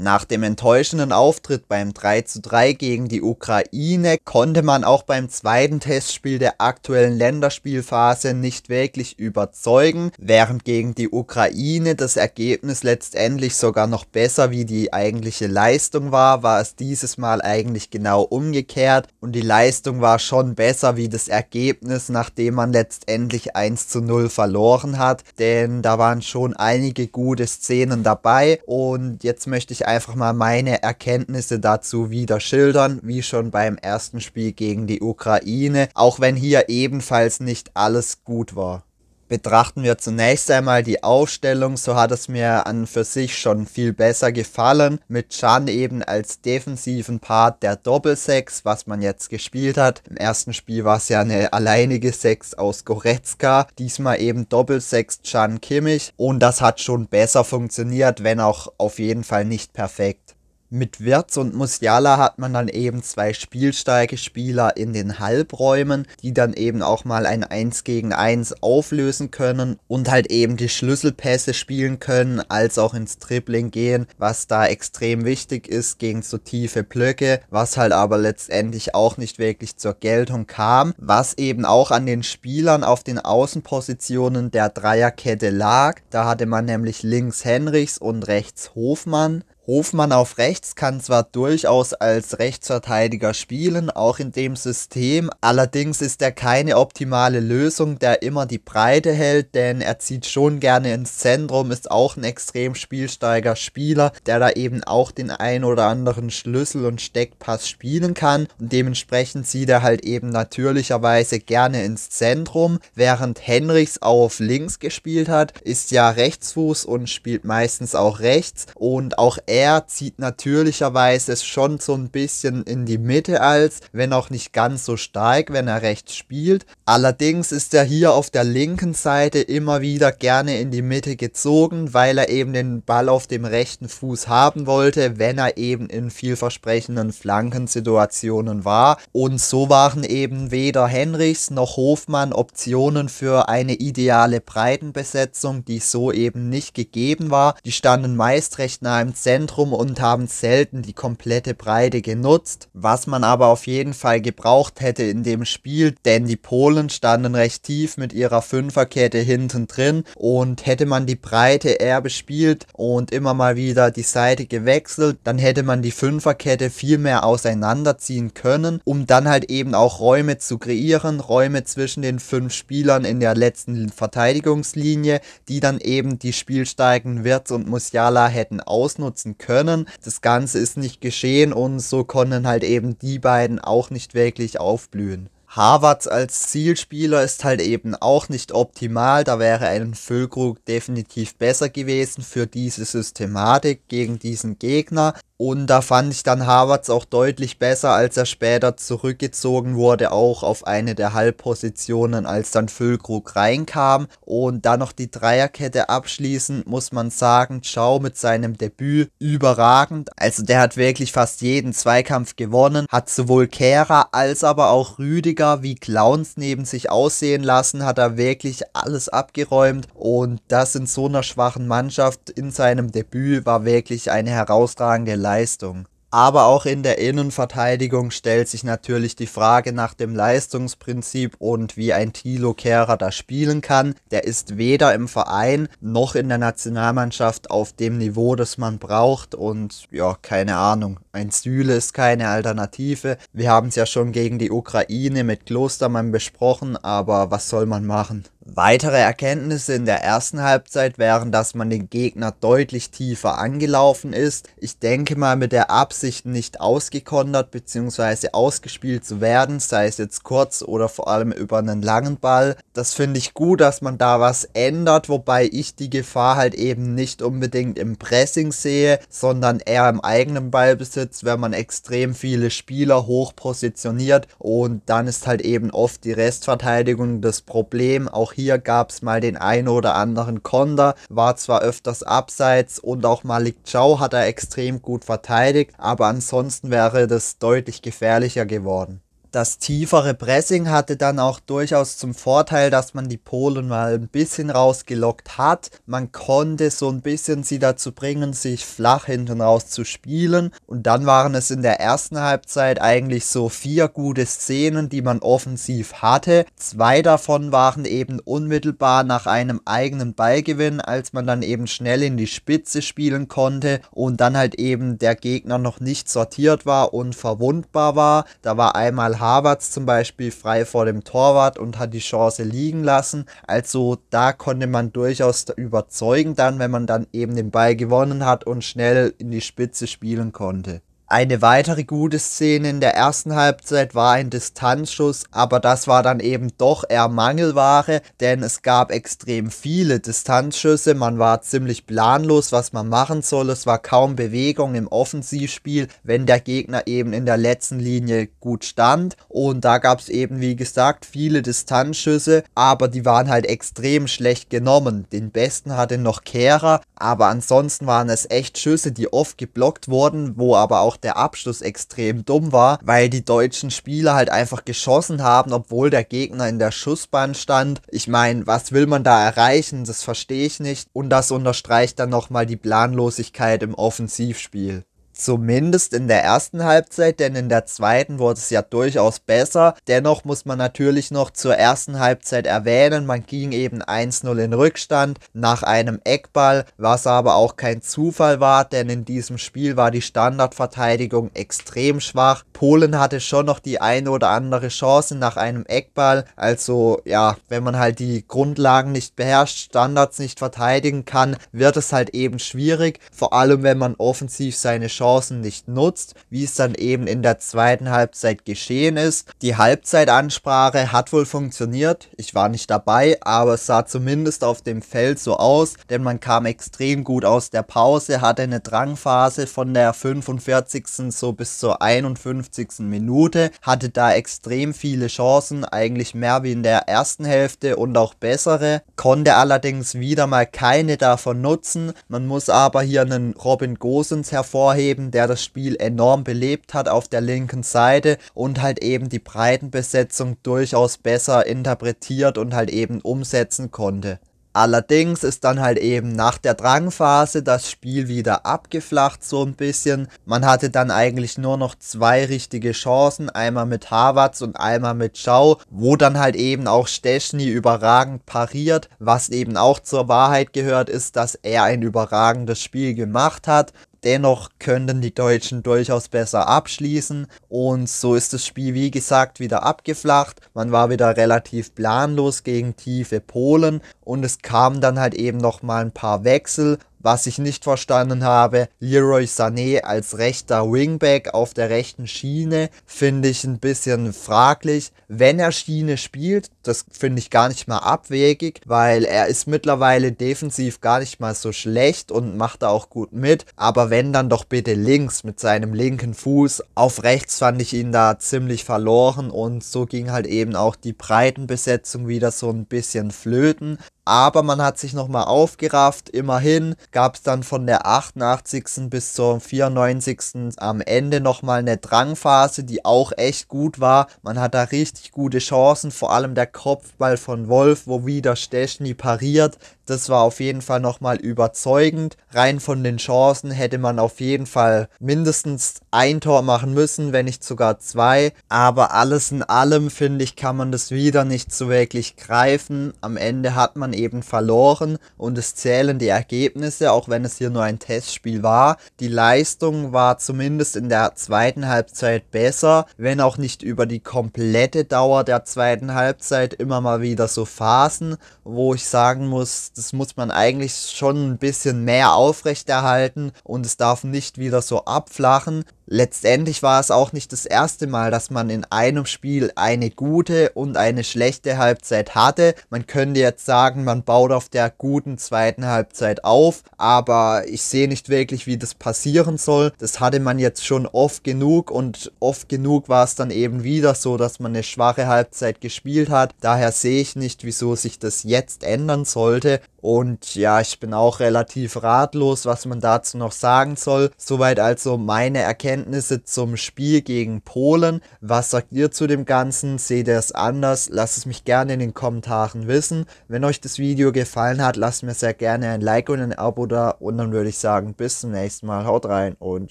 Nach dem enttäuschenden Auftritt beim 3:3 gegen die Ukraine konnte man auch beim zweiten Testspiel der aktuellen Länderspielphase nicht wirklich überzeugen, während gegen die Ukraine das Ergebnis letztendlich sogar noch besser wie die eigentliche Leistung war, war es dieses Mal eigentlich genau umgekehrt und die Leistung war schon besser wie das Ergebnis, nachdem man letztendlich 1:0 verloren hat, denn da waren schon einige gute Szenen dabei und jetzt möchte ich einfach mal meine Erkenntnisse dazu wieder schildern, wie schon beim ersten Spiel gegen die Ukraine, auch wenn hier ebenfalls nicht alles gut war betrachten wir zunächst einmal die Aufstellung, so hat es mir an für sich schon viel besser gefallen, mit Chan eben als defensiven Part der Doppelsechs, was man jetzt gespielt hat. Im ersten Spiel war es ja eine alleinige Sechs aus Goretzka, diesmal eben Doppelsechs Chan Kimmich und das hat schon besser funktioniert, wenn auch auf jeden Fall nicht perfekt. Mit Wirtz und Musiala hat man dann eben zwei spielstarke Spieler in den Halbräumen, die dann eben auch mal ein 1 gegen 1 auflösen können und halt eben die Schlüsselpässe spielen können, als auch ins Dribbling gehen, was da extrem wichtig ist gegen so tiefe Blöcke, was halt aber letztendlich auch nicht wirklich zur Geltung kam, was eben auch an den Spielern auf den Außenpositionen der Dreierkette lag. Da hatte man nämlich links Henrichs und rechts Hofmann Hofmann auf rechts kann zwar durchaus als Rechtsverteidiger spielen, auch in dem System, allerdings ist er keine optimale Lösung, der immer die Breite hält, denn er zieht schon gerne ins Zentrum, ist auch ein extrem spielsteiger Spieler, der da eben auch den ein oder anderen Schlüssel und Steckpass spielen kann und dementsprechend zieht er halt eben natürlicherweise gerne ins Zentrum, während Henrichs auf links gespielt hat, ist ja Rechtsfuß und spielt meistens auch rechts und auch er zieht natürlicherweise es schon so ein bisschen in die Mitte als, wenn auch nicht ganz so stark, wenn er rechts spielt. Allerdings ist er hier auf der linken Seite immer wieder gerne in die Mitte gezogen, weil er eben den Ball auf dem rechten Fuß haben wollte, wenn er eben in vielversprechenden Flankensituationen war. Und so waren eben weder Henrichs noch Hofmann Optionen für eine ideale Breitenbesetzung, die so eben nicht gegeben war. Die standen meist recht nah im Zentrum Zentrum und haben selten die komplette Breite genutzt, was man aber auf jeden Fall gebraucht hätte in dem Spiel, denn die Polen standen recht tief mit ihrer Fünferkette hinten drin und hätte man die Breite eher bespielt und immer mal wieder die Seite gewechselt, dann hätte man die Fünferkette viel mehr auseinanderziehen können, um dann halt eben auch Räume zu kreieren, Räume zwischen den fünf Spielern in der letzten Verteidigungslinie, die dann eben die spielstarken Wirtz und Musiala hätten ausnutzen können. Das Ganze ist nicht geschehen und so konnten halt eben die beiden auch nicht wirklich aufblühen. Harvards als Zielspieler ist halt eben auch nicht optimal. Da wäre ein Füllkrug definitiv besser gewesen für diese Systematik gegen diesen Gegner. Und da fand ich dann Harvards auch deutlich besser, als er später zurückgezogen wurde, auch auf eine der Halbpositionen, als dann Füllkrug reinkam. Und dann noch die Dreierkette abschließend, muss man sagen, Ciao mit seinem Debüt überragend. Also der hat wirklich fast jeden Zweikampf gewonnen, hat sowohl Kehrer als aber auch Rüdiger ruhiger wie Clowns neben sich aussehen lassen, hat er wirklich alles abgeräumt und das in so einer schwachen Mannschaft in seinem Debüt war wirklich eine herausragende Leistung. Aber auch in der Innenverteidigung stellt sich natürlich die Frage nach dem Leistungsprinzip und wie ein Thilo Kehrer da spielen kann. Der ist weder im Verein noch in der Nationalmannschaft auf dem Niveau, das man braucht. Und ja, keine Ahnung. Ein Süle ist keine Alternative. Wir haben es ja schon gegen die Ukraine mit Klostermann besprochen, aber was soll man machen? Weitere Erkenntnisse in der ersten Halbzeit wären, dass man den Gegner deutlich tiefer angelaufen ist. Ich denke mal mit der Absicht nicht ausgekondert bzw. ausgespielt zu werden, sei es jetzt kurz oder vor allem über einen langen Ball. Das finde ich gut, dass man da was ändert, wobei ich die Gefahr halt eben nicht unbedingt im Pressing sehe, sondern eher im eigenen Ballbesitz, wenn man extrem viele Spieler hoch positioniert und dann ist halt eben oft die Restverteidigung das Problem. Auch hier gab es mal den einen oder anderen Konter, war zwar öfters abseits und auch Malik Chow hat er extrem gut verteidigt, aber ansonsten wäre das deutlich gefährlicher geworden das tiefere Pressing hatte dann auch durchaus zum Vorteil, dass man die Polen mal ein bisschen rausgelockt hat. Man konnte so ein bisschen sie dazu bringen, sich flach hinten raus zu spielen. Und dann waren es in der ersten Halbzeit eigentlich so vier gute Szenen, die man offensiv hatte. Zwei davon waren eben unmittelbar nach einem eigenen Ballgewinn, als man dann eben schnell in die Spitze spielen konnte und dann halt eben der Gegner noch nicht sortiert war und verwundbar war. Da war einmal Daniel Havertz zum Beispiel frei vor dem Torwart und hat die Chance liegen lassen. Also da konnte man durchaus überzeugen dann, wenn man dann eben den Ball gewonnen hat und schnell in die Spitze spielen konnte. Eine weitere gute Szene in der ersten Halbzeit war ein Distanzschuss, aber das war dann eben doch eher Mangelware, denn es gab extrem viele Distanzschüsse, man war ziemlich planlos, was man machen soll, es war kaum Bewegung im Offensivspiel, wenn der Gegner eben in der letzten Linie gut stand und da gab es eben wie gesagt viele Distanzschüsse, aber die waren halt extrem schlecht genommen. Den besten hatte noch Kehrer, aber ansonsten waren es echt Schüsse, die oft geblockt wurden, wo aber auch der Abschluss extrem dumm war, weil die deutschen Spieler halt einfach geschossen haben, obwohl der Gegner in der Schussbahn stand. Ich meine, was will man da erreichen? Das verstehe ich nicht. Und das unterstreicht dann nochmal die Planlosigkeit im Offensivspiel. Zumindest in der ersten Halbzeit, denn in der zweiten wurde es ja durchaus besser. Dennoch muss man natürlich noch zur ersten Halbzeit erwähnen, man ging eben 1-0 in Rückstand nach einem Eckball, was aber auch kein Zufall war, denn in diesem Spiel war die Standardverteidigung extrem schwach. Polen hatte schon noch die eine oder andere Chance nach einem Eckball, also ja, wenn man halt die Grundlagen nicht beherrscht, Standards nicht verteidigen kann, wird es halt eben schwierig, vor allem wenn man offensiv seine Chance Chancen nicht nutzt, wie es dann eben in der zweiten Halbzeit geschehen ist. Die Halbzeitansprache hat wohl funktioniert. Ich war nicht dabei, aber es sah zumindest auf dem Feld so aus, denn man kam extrem gut aus der Pause, hatte eine Drangphase von der 45. so bis zur 51. Minute, hatte da extrem viele Chancen, eigentlich mehr wie in der ersten Hälfte und auch bessere, konnte allerdings wieder mal keine davon nutzen. Man muss aber hier einen Robin Gosens hervorheben, eben, der das Spiel enorm belebt hat auf der linken Seite und halt eben die Breitenbesetzung durchaus besser interpretiert und halt eben umsetzen konnte. Allerdings ist dann halt eben nach der Drangphase das Spiel wieder abgeflacht so ein bisschen. Man hatte dann eigentlich nur noch zwei richtige Chancen, einmal mit Havertz und einmal mit Schau, wo dann halt eben auch Stechny überragend pariert, was eben auch zur Wahrheit gehört ist, dass er ein überragendes Spiel gemacht hat. Dennoch könnten die Deutschen durchaus besser abschließen und so ist das Spiel wie gesagt wieder abgeflacht. Man war wieder relativ planlos gegen tiefe Polen und es kamen dann halt eben nochmal ein paar Wechsel was ich nicht verstanden habe, Leroy Sané als rechter Wingback auf der rechten Schiene finde ich ein bisschen fraglich. Wenn er Schiene spielt, das finde ich gar nicht mal abwegig, weil er ist mittlerweile defensiv gar nicht mal so schlecht und macht da auch gut mit. Aber wenn dann doch bitte links mit seinem linken Fuß. Auf rechts fand ich ihn da ziemlich verloren und so ging halt eben auch die Breitenbesetzung wieder so ein bisschen flöten. Aber man hat sich nochmal aufgerafft, immerhin gab es dann von der 88. bis zur 94. am Ende nochmal eine Drangphase, die auch echt gut war. Man hat da richtig gute Chancen, vor allem der Kopfball von Wolf, wo wieder Stechny pariert. Das war auf jeden Fall nochmal überzeugend. Rein von den Chancen hätte man auf jeden Fall mindestens ein Tor machen müssen, wenn nicht sogar zwei. Aber alles in allem, finde ich, kann man das wieder nicht so wirklich greifen. Am Ende hat man eben verloren und es zählen die Ergebnisse Ergebnisse, auch wenn es hier nur ein Testspiel war. Die Leistung war zumindest in der zweiten Halbzeit besser, wenn auch nicht über die komplette Dauer der zweiten Halbzeit immer mal wieder so Phasen, wo ich sagen muss, das muss man eigentlich schon ein bisschen mehr aufrechterhalten und es darf nicht wieder so abflachen letztendlich war es auch nicht das erste Mal, dass man in einem Spiel eine gute und eine schlechte Halbzeit hatte. Man könnte jetzt sagen, man baut auf der guten zweiten Halbzeit auf, aber ich sehe nicht wirklich, wie das passieren soll. Das hatte man jetzt schon oft genug und oft genug war es dann eben wieder so, dass man eine schwache Halbzeit gespielt hat. Daher sehe ich nicht, wieso sich das jetzt ändern sollte. Und ja, ich bin auch relativ ratlos, was man dazu noch sagen soll. Soweit also meine Erkenntnisse zum Spiel gegen Polen. Was sagt ihr zu dem Ganzen? Seht ihr es anders? Lasst es mich gerne in den Kommentaren wissen. Wenn euch das Video gefallen hat, lasst mir sehr gerne ein Like und ein Abo da. Und dann würde ich sagen, bis zum nächsten Mal. Haut rein und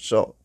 ciao.